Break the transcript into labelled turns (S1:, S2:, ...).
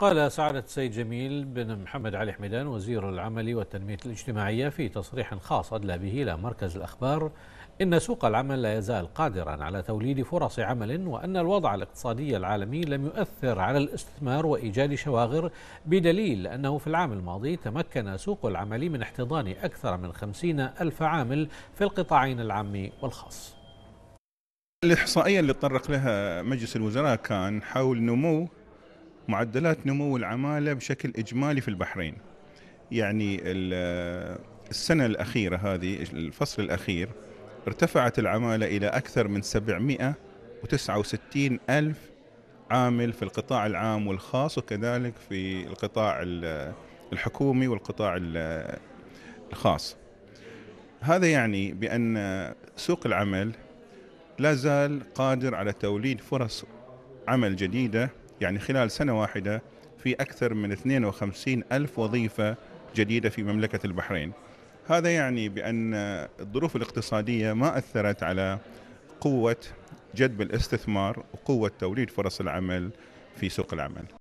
S1: قال سعادة السيد جميل بن محمد علي حميدان وزير العمل والتنمية الاجتماعية في تصريح خاص أدلى به إلى مركز الأخبار إن سوق العمل لا يزال قادرا على توليد فرص عمل وأن الوضع الاقتصادي العالمي لم يؤثر على الاستثمار وإيجاد شواغر بدليل أنه في العام الماضي تمكن سوق العمل من احتضان أكثر من خمسين ألف عامل في القطاعين العام والخاص الإحصائية اللي طرق لها
S2: مجلس الوزراء كان حول نمو معدلات نمو العمالة بشكل إجمالي في البحرين يعني السنة الأخيرة هذه الفصل الأخير ارتفعت العمالة إلى أكثر من 769 ألف عامل في القطاع العام والخاص وكذلك في القطاع الحكومي والقطاع الخاص هذا يعني بأن سوق العمل لا زال قادر على توليد فرص عمل جديدة يعني خلال سنة واحدة في أكثر من 52 ألف وظيفة جديدة في مملكة البحرين هذا يعني بأن الظروف الاقتصادية ما أثرت على قوة جذب الاستثمار وقوة
S1: توليد فرص العمل في سوق العمل